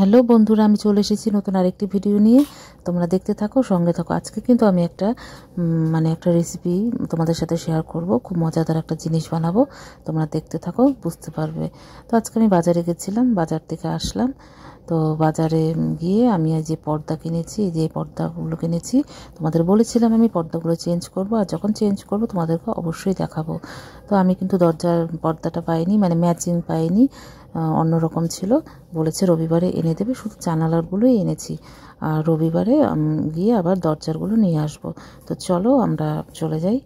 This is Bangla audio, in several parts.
হ্যালো বন্ধুরা আমি চলে এসেছি নতুন আরেকটি ভিডিও নিয়ে তোমরা দেখতে থাকো সঙ্গে থাকো আজকে কিন্তু আমি একটা মানে একটা রেসিপি তোমাদের সাথে শেয়ার করব খুব মজাদার একটা জিনিস বানাবো তোমরা দেখতে থাকো বুঝতে পারবে তো আজকে আমি বাজারে গেছিলাম বাজার থেকে আসলাম তো বাজারে গিয়ে আমি যে পর্দা কিনেছি যে পর্দাগুলো কিনেছি তোমাদের বলেছিলাম আমি পর্দাগুলো চেঞ্জ করব আর যখন চেঞ্জ করব তোমাদেরকে অবশ্যই দেখাবো তো আমি কিন্তু দরজার পর্দাটা পাইনি মানে ম্যাচিং পাইনি অন্যরকম ছিল বলেছে রবিবারে এনে দেবে শুধু জানালারগুলোই এনেছি আর রবিবারে গিয়ে আবার দরজারগুলো নিয়ে আসব তো চলো আমরা চলে যাই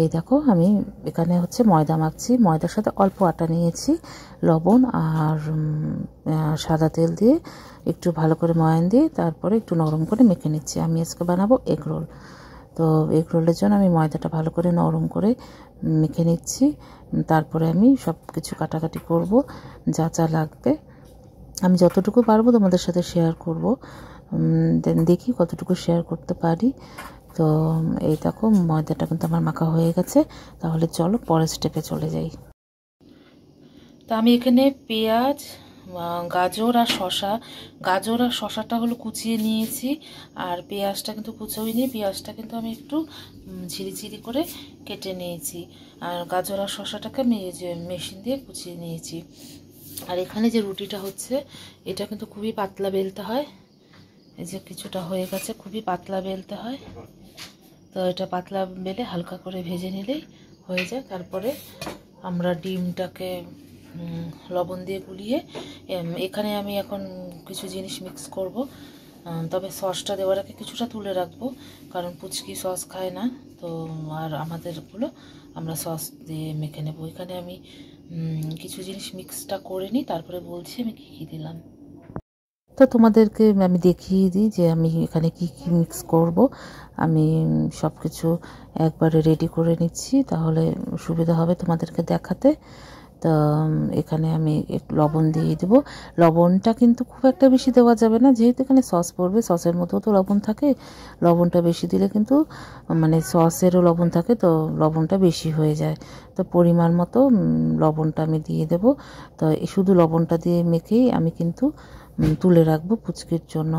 এই দেখো আমি এখানে হচ্ছে ময়দা মাখছি ময়দার সাথে অল্প আটা নিয়েছি লবণ আর সাদা তেল দিয়ে একটু ভালো করে ময়ান দিয়ে তারপরে একটু নরম করে মেখে নিচ্ছি আমি আজকে বানাবো এগ রোল তো এগ রোলের জন্য আমি ময়দাটা ভালো করে নরম করে মেখে নিচ্ছি তারপরে আমি সব কিছু কাটাকাটি করব যা যা লাগবে আমি যতটুকু পারবো তোমাদের সাথে শেয়ার করব দেন দেখি কতটুকু শেয়ার করতে পারি তো এই দেখো ময়দাটা কিন্তু আমার মাখা হয়ে গেছে তাহলে চলো পরের স্টেপে চলে যাই তা আমি এখানে পেঁয়াজ গাজর আর শশা গাজর আর শশাটা হলো কুচিয়ে নিয়েছি আর পেঁয়াজটা কিন্তু নি পেঁয়াজটা কিন্তু আমি একটু ঝিরিঝিরি করে কেটে নিয়েছি আর গাজর আর শশাটাকে আমি মেশিন দিয়ে কুচিয়ে নিয়েছি আর এখানে যে রুটিটা হচ্ছে এটা কিন্তু খুবই পাতলা বেলতে হয় এই যে কিছুটা হয়ে গেছে খুবই পাতলা বেলতে হয় তো এটা পাতলা বেলে হালকা করে ভেজে নিলেই হয়ে যায় তারপরে আমরা ডিমটাকে লবণ দিয়ে গুলিয়ে এখানে আমি এখন কিছু জিনিস মিক্স করব তবে সসটা দেওয়ার আগে কিছুটা তুলে রাখবো কারণ পুচকি সস খায় না তো আর আমাদেরগুলো আমরা সস দিয়ে মেখে নেবো এখানে আমি কিছু জিনিস মিক্সটা করে নিই তারপরে বলছি আমি কী কী দিলাম তো তোমাদেরকে আমি দেখিয়ে দিই যে আমি এখানে কি কি মিক্স করব আমি সব কিছু একবারে রেডি করে নিচ্ছি তাহলে সুবিধা হবে তোমাদেরকে দেখাতে তো এখানে আমি লবণ দিয়ে দেব লবণটা কিন্তু খুব একটা বেশি দেওয়া যাবে না যেহেতু এখানে সস পড়বে সসের মতো তো লবণ থাকে লবণটা বেশি দিলে কিন্তু মানে সসেরও লবণ থাকে তো লবণটা বেশি হয়ে যায় তো পরিমাণ মতো লবণটা আমি দিয়ে দেব তো শুধু লবণটা দিয়ে মেখেই আমি কিন্তু তুলে রাখবো পুচকির জন্য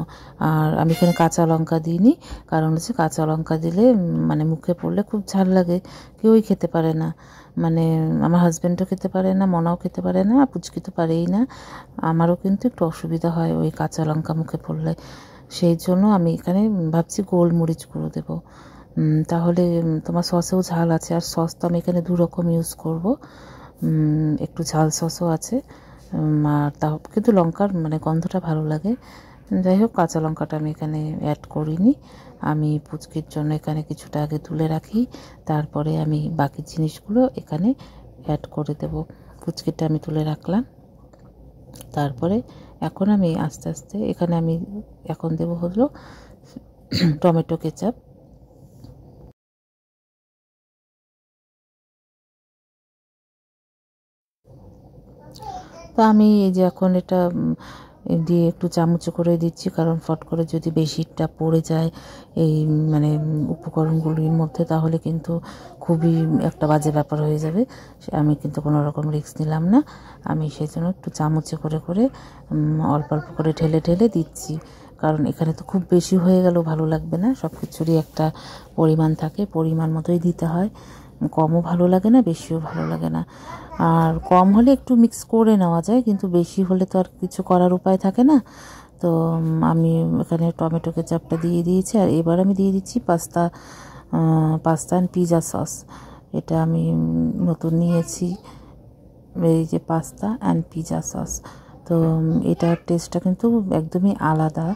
আর আমি এখানে কাঁচা লঙ্কা দিইনি কারণ হচ্ছে কাঁচা লঙ্কা দিলে মানে মুখে পড়লে খুব ঝাল লাগে কেউই খেতে পারে না মানে আমার হাজব্যান্ডও খেতে পারে না মনাও খেতে পারে না পুচকি তো পারেই না আমারও কিন্তু একটু অসুবিধা হয় ওই কাঁচা লঙ্কা মুখে পড়লে সেই জন্য আমি এখানে ভাবছি গোলমরিচ গুঁড়ো দেবো তাহলে তোমার সসেও ঝাল আছে আর সস তো আমি এখানে দু রকম ইউজ করব একটু ঝাল সসও আছে আর তা কিন্তু লঙ্কার মানে গন্ধটা ভালো লাগে যাই হোক কাঁচা লঙ্কাটা আমি এখানে অ্যাড করিনি আমি পুচকির জন্য এখানে কিছুটা আগে তুলে রাখি তারপরে আমি বাকি জিনিসগুলো এখানে অ্যাড করে দেব পুচকিটা আমি তুলে রাখলাম তারপরে এখন আমি আস্তে আস্তে এখানে আমি এখন দেব হলো টমেটো কেচাপ তা আমি এই যে এখন এটা দিয়ে একটু চামচে করে দিচ্ছি কারণ ফট করে যদি বেশিটা পড়ে যায় এই মানে উপকরণগুলির মধ্যে তাহলে কিন্তু খুবই একটা বাজে ব্যাপার হয়ে যাবে আমি কিন্তু কোনো রকম রিস্ক নিলাম না আমি সেই জন্য একটু চামচে করে করে অল্প অল্প করে ঢেলে ঢেলে দিচ্ছি কারণ এখানে তো খুব বেশি হয়ে গেলেও ভালো লাগবে না সব কিছুরই একটা পরিমাণ থাকে পরিমাণ মতোই দিতে হয় কমও ভালো লাগে না বেশিও ভালো লাগে না আর কম হলে একটু মিক্স করে নেওয়া যায় কিন্তু বেশি হলে তো আর কিছু করার উপায় থাকে না তো আমি এখানে টমেটো কেচাপটা দিয়ে দিয়েছি আর এবার আমি দিয়ে দিচ্ছি pasta pasta and pizza sauce এটা আমি নতুন নিয়েছি এই যে পাস্তা অ্যান্ড পিজা সস তো এটার টেস্টটা কিন্তু একদমই আলাদা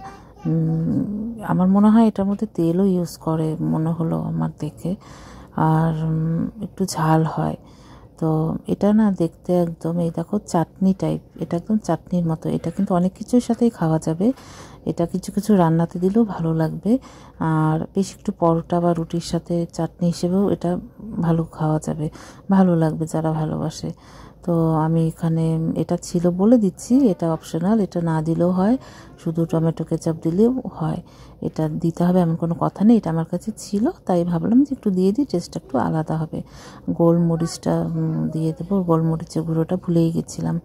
আমার মনে হয় এটার মধ্যে তেলও ইউজ করে মনে হলো আমার দেখে আর একটু ঝাল হয় তো এটা না দেখতে একদম এই দেখো চাটনি টাইপ এটা একদম চাটনির মতো এটা কিন্তু অনেক কিছুর সাথেই খাওয়া যাবে এটা কিছু কিছু রান্নাতে দিলেও ভালো লাগবে আর বেশ একটু পরোটা বা রুটির সাথে চাটনি হিসেবেও এটা ভালো খাওয়া যাবে ভালো লাগবে যারা ভালোবাসে তো আমি এখানে এটা ছিল বলে দিচ্ছি এটা অপশনাল এটা না দিলেও হয় শুধু টমেটো কেচাপ দিলেও হয় এটা দিতে হবে এমন কোনো কথা নেই এটা আমার কাছে ছিল তাই ভাবলাম যে একটু দিয়ে দিই টেস্টটা একটু আলাদা হবে গোলমরিচটা দিয়ে দেবো গোলমরিচের গুঁড়োটা ভুলেই গেছিলাম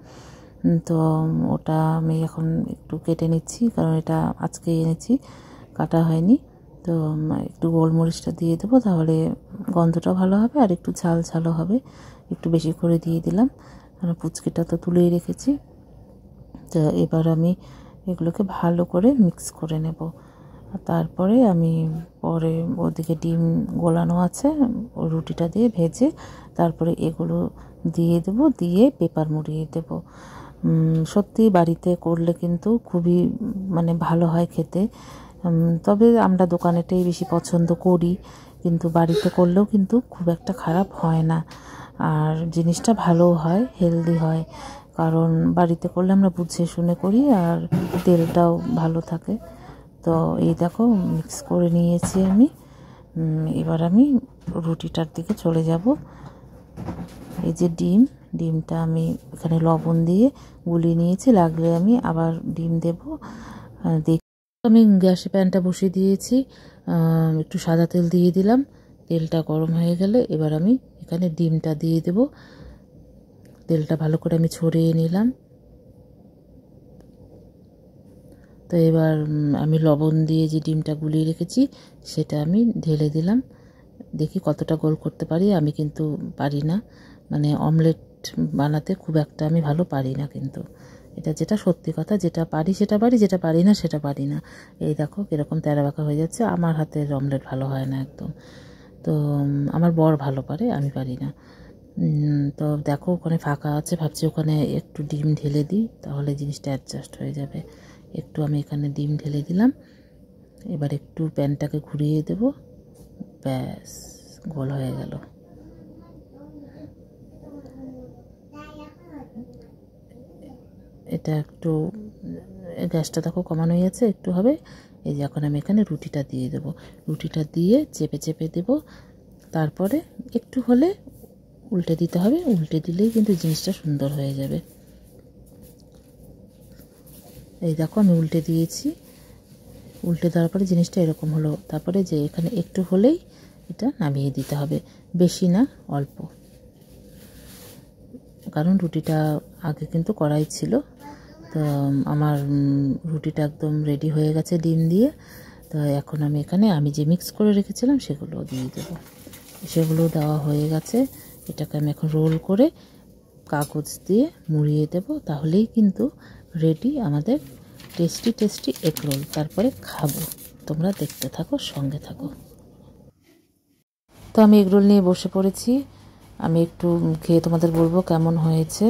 তো ওটা আমি এখন একটু কেটে নিচ্ছি কারণ এটা আজকে এনেছি কাটা হয়নি তো একটু গোলমরিচটা দিয়ে দেবো তাহলে গন্ধটা ভালো হবে আর একটু ঝাল ঝালও হবে একটু বেশি করে দিয়ে দিলাম কারণ পুচকিটা তো তুলেই রেখেছি তো এবার আমি এগুলোকে ভালো করে মিক্স করে নেব তারপরে আমি পরে ওদিকে ডিম গোলানো আছে রুটিটা দিয়ে ভেজে তারপরে এগুলো দিয়ে দেবো দিয়ে পেপার মুড়িয়ে দেবো সত্যি বাড়িতে করলে কিন্তু খুবই মানে ভালো হয় খেতে তবে আমরা দোকানেটাই বেশি পছন্দ করি কিন্তু বাড়িতে করলেও কিন্তু খুব একটা খারাপ হয় না আর জিনিসটা ভালো হয় হেলদি হয় কারণ বাড়িতে করলে আমরা বুঝে শুনে করি আর তেলটাও ভালো থাকে তো এই দেখো মিক্স করে নিয়েছি আমি এবার আমি রুটিটার দিকে চলে যাব এই যে ডিম ডিমটা আমি এখানে লবণ দিয়ে গুলিয়ে নিয়েছি লাগলে আমি আবার ডিম দেব দেখ আমি গ্যাসে প্যানটা বসিয়ে দিয়েছি একটু সাদা তেল দিয়ে দিলাম তেলটা গরম হয়ে গেলে এবার আমি এখানে ডিমটা দিয়ে দেব তেলটা ভালো করে আমি ছড়িয়ে নিলাম তো এবার আমি লবণ দিয়ে যে ডিমটা গুলিয়ে রেখেছি সেটা আমি ঢেলে দিলাম দেখি কতটা গোল করতে পারি আমি কিন্তু পারি না মানে অমলেট বানাতে খুব একটা আমি ভালো পারি না কিন্তু এটা যেটা সত্যি কথা যেটা পারি সেটা পারি যেটা পারি না সেটা পারি না এই দেখো কীরকম তেরা বাঁকা হয়ে যাচ্ছে আমার হাতের অমলেট ভালো হয় না একদম তো আমার বর ভালো পারে আমি পারি না তো দেখো ওখানে ফাঁকা আছে ভাবছি ওখানে একটু ডিম ঢেলে দিই তাহলে জিনিসটা অ্যাডজাস্ট হয়ে যাবে একটু আমি এখানে ডিম ঢেলে দিলাম এবার একটু প্যানটাকে ঘুরিয়ে দেব ব্যাস গোল হয়ে গেল এটা একটু গ্যাসটা দেখো কমানো হয়েছে একটু হবে এই যে এখন আমি এখানে রুটিটা দিয়ে দেবো রুটিটা দিয়ে চেপে চেপে দেব তারপরে একটু হলে উল্টে দিতে হবে উল্টে দিলেই কিন্তু জিনিসটা সুন্দর হয়ে যাবে এই দেখো আমি উল্টে দিয়েছি উল্টে দেওয়ার পরে জিনিসটা এরকম হলো তারপরে যে এখানে একটু হলেই এটা নামিয়ে দিতে হবে বেশি না অল্প কারণ রুটিটা আগে কিন্তু কড়াই ছিল তো আমার রুটিটা একদম রেডি হয়ে গেছে ডিম দিয়ে তো এখন আমি এখানে আমি যে মিক্স করে রেখেছিলাম সেগুলো দিয়ে দেবো সেগুলো দেওয়া হয়ে গেছে এটাকে আমি এখন রোল করে কাগজ দিয়ে মুড়িয়ে দেব তাহলেই কিন্তু রেডি আমাদের টেস্টি টেস্টি এগরোল তারপরে খাবো তোমরা দেখতে থাকো সঙ্গে থাকো তো আমি এগরোল নিয়ে বসে পড়েছি আমি একটু খেয়ে তোমাদের বলবো কেমন হয়েছে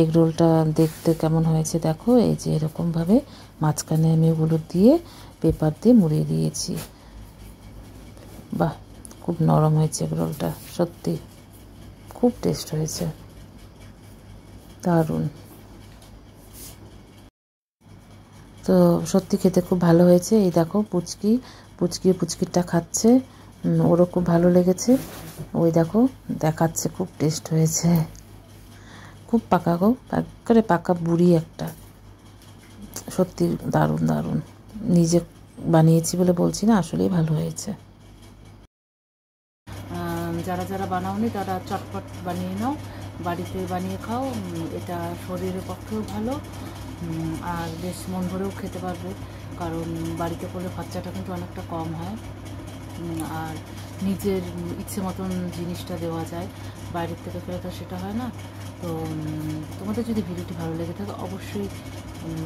এগ রোলটা দেখতে কেমন হয়েছে দেখো এই যে এরকমভাবে মাঝখানে আমি ওগুলো দিয়ে পেপার দিয়ে মুড়িয়ে দিয়েছি বাহ খুব নরম হয়েছে এগ রোলটা সত্যি খুব টেস্ট হয়েছে দারুণ তো সত্যি খেতে খুব ভালো হয়েছে এই দেখো পুচকি পুচকি পুচকিটা খাচ্ছে ওরও খুব ভালো লেগেছে ওই দেখো দেখাচ্ছে খুব টেস্ট হয়েছে খুব পাকা গো একবারে পাকা বুড়ি একটা সত্যি দারুণ দারুণ নিজে বানিয়েছি বলে বলছি না আসলেই ভালো হয়েছে যারা যারা বানাওনি তারা চটপট বানিয়ে নাও বাড়িতে বানিয়ে খাও এটা শরীরের পক্ষেও ভালো আর বেশ মন ভরেও খেতে পারবে কারণ বাড়িতে করলে খরচাটা কিন্তু অনেকটা কম হয় আর নিজের ইচ্ছে মতন জিনিসটা দেওয়া যায় বাইরের থেকে ফেরত সেটা হয় না তো তোমাদের যদি ভিডিওটি ভালো লেগে থাকে অবশ্যই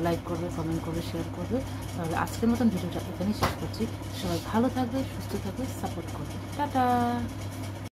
লাইক করবে কমেন্ট করবে শেয়ার করবে তাহলে আজকের মতন ভিডিওটা এখানেই শেষ করছি সবাই ভালো থাকবে সুস্থ থাকবে সাপোর্ট করবে টাটা